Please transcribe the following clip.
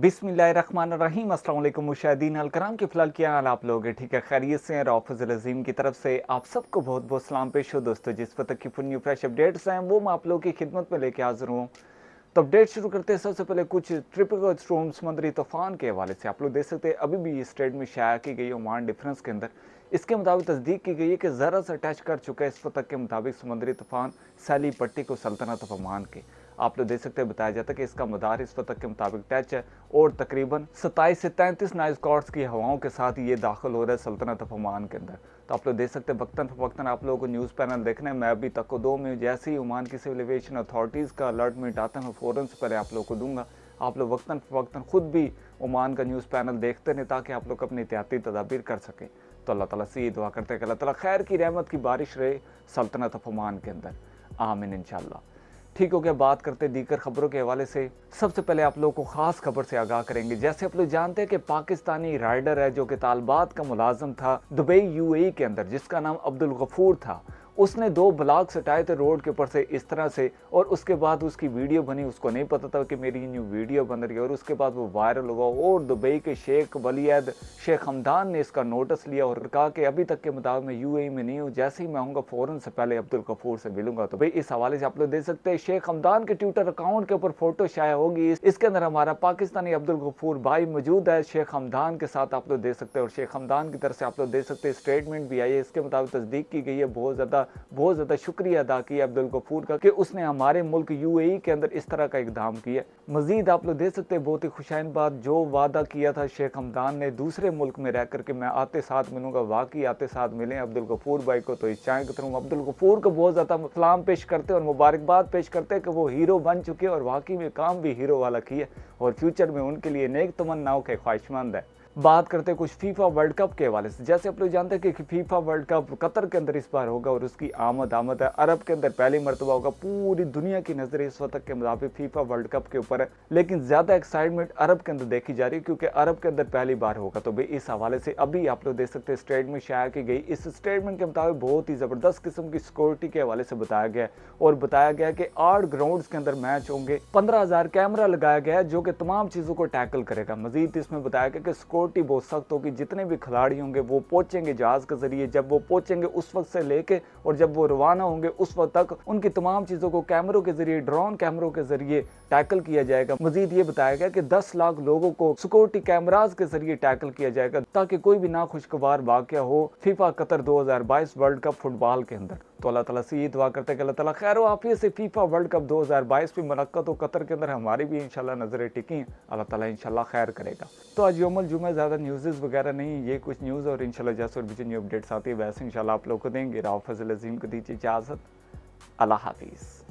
बिसमीम अल्लाम मुशाहिदीन अलकराम के फ़िलहाल क्या हाल आप लोग ठीक है खैरियत से हैं राफुल अजीम की तरफ से आप सबको बहुत बहुत सलाम पेश हो दोस्तों जिस तक की फुल न्यू फ्रेश अपडेट्स हैं वो मैं आप लोगों की खिदमत में लेके हाजिर हूँ तो अपडेट शुरू करते हैं सबसे पहले कुछ ट्रिपिकल स्टोम समंदरी तूफान के हवाले से आप लोग देख सकते हैं अभी भी इस स्टेट में शाया की गई ओमान डिफरेंस के अंदर इसके मुताबिक तस्दीक की गई है कि ज़रा सा टच कर चुका है इस वक्त के मुताबिक समंदरी तूफान सैली पट्टी को सल्तनत ओमान के आप लोग देख सकते हैं बताया जाता है कि इसका मदार इस वक्त के मुताबिक टच है और तकरीबन सत्ताईस से तैंतीस नाइज कॉर्ड्स की हवाओं के साथ ये दाखिल हो रहा है सल्तनत ऑफ ओमान के अंदर तो आप लोग देख सकते हैं वक्ता फवक्ता आप लोगों को न्यूज़ पैनल देखना है मैं अभी तक को दो में जैसे ही ओमान की सिविल एवियशन अथॉरिटीज़ का अलर्टमेंट आता है मैं फ़ौरन से पहले आप लोग को दूंगा आप लोग वक्ता फ़वक्ता ख़ुद भी ओमान का न्यूज़ पैनल देखते रहें ताकि आप लोग अपनी एहतियाती तदाबीर कर सकें तो अल्लाह तला से ये दुआ करते हैं कि अल्लाह ताला खैर की रहमत की बारिश रहे सल्तनत अफमान के अंदर आमिन इनशाला ठीक हो गया बात करते दीकर खबरों के हवाले से सबसे पहले आप लोगों को खास खबर से आगाह करेंगे जैसे आप लोग जानते हैं कि पाकिस्तानी राइडर है जो कि तालबात का मुलाजम था दुबई यूएई के अंदर जिसका नाम अब्दुल गफूर था उसने दो ब्लॉक्स हटाए थे रोड के ऊपर से इस तरह से और उसके बाद उसकी वीडियो बनी उसको नहीं पता था कि मेरी न्यू वीडियो बन रही है और उसके बाद वो वायरल हुआ और दुबई के शेख वलीद शेख हमदान ने इसका नोटिस लिया और कहा कि अभी तक के मुताबिक मैं यू e में नहीं हूँ जैसे ही मैं आऊँगा फ़ौरन से पहले अब्दुल कपूर से मिलूंगा तो भाई इस हवाले से आप लोग देख सकते हैं शेख हमदान के ट्विटर अकाउंट के ऊपर फोटो शाया होगी इसके अंदर हमारा पाकिस्तानी अब्दुल गफूर भाई मौजूद है शेख हमदान के साथ आप लोग देख सकते हैं और शेख हमदान की तरफ से आप लोग देख सकते हैं स्टेटमेंट भी आई है इसके मुताबिक तस्दीक की गई है बहुत ज़्यादा बहुत ज़्यादा शुक्रिया अदा किया अब्दुल गफूर का कि उसने हमारे मुल्क यू ए e के अंदर इस तरह का इकदाम किया मजीद आप लोग देख सकते बहुत ही खुशाइन बात जो वादा किया था शेख हमदान ने दूसरे मुल्क में रह करके मैं आते साथ मिलूंगा वाकई आते साथ मिलें अब्दुल गफूर भाई को तो इस चाय के थ्रू अब्दुल गफूर को बहुत ज़्यादा सलाम पेश करते और मुबारकबाद पेश करते कि वो हीरो बन चुके और वाकई में काम भी हीरो वाला किया और फ्यूचर में उनके लिए नेक तमन्नाओं के ख्वाहिशमंद है बात करते हैं कुछ फीफा वर्ल्ड कप के हवाले से जैसे आप लोग जानते हैं कि फीफा वर्ल्ड कप कतर के अंदर इस बार होगा और उसकी आमद आमद है अरब के अंदर पहली मरतबा होगा पूरी दुनिया की नज़र इस वक्त के मुताबिक फीफा वर्ल्ड कप के ऊपर है लेकिन ज़्यादा एक्साइटमेंट अरब के अंदर देखी जा रही है क्योंकि अरब के अंदर पहली बार होगा तो भाई इस हवाले से अभी आप लोग देख सकते हैं स्टेटमेंट शाया की गई इस स्टेटमेंट के मुताबिक बहुत ही ज़बरदस्त किस्म की सिक्योरिटी के हवाले से बताया गया और बताया गया कि आठ ग्राउंड के अंदर मैच होंगे पंद्रह कैमरा लगाया गया है जो कि तमाम चीज़ों को टैकल करेगा मजीद इसमें बताया गया कि स्कोर सिक्योरिटी बहुत सख्त होगी जितने भी खिलाड़ी होंगे वो पहुंचेंगे जहाज के जरिए जब वो पहुंचेंगे उस वक्त से लेके और जब वो रवाना होंगे उस वक्त तक उनकी तमाम चीज़ों को कैमरों के जरिए ड्रोन कैमरों के जरिए टैकल किया जाएगा मजीद ये बताया गया कि दस लाख लोगों को सिक्योरिटी कैमराज के जरिए टैकल किया जाएगा ताकि कोई भी नाखुशगवार वाक्य हो फीफा कतर दो वर्ल्ड कप फुटबॉल के अंदर तो अल्लाह ताला से ये दुआ करते हैं कि अल्लाह ताला खैर वाफ़ी से फीफा वर्ल्ड कप 2022 भी मनक़द हो कतर के अंदर हमारी भी इंशाल्लाह नज़रें टिकी अल्लाह ताला इंशाल्लाह खैर करेगा तो आज यमल जुमे ज़्यादा न्यूज़ वगैरह नहीं ये कुछ न्यूज़ और इंशाल्लाह जैसे और बीजे न्यू अपडेट्स आती है वैसे इनशाला आप लोग को देंगे राव फजल अजीम को दीजिए इजाज़त अल्लाह हाफिज़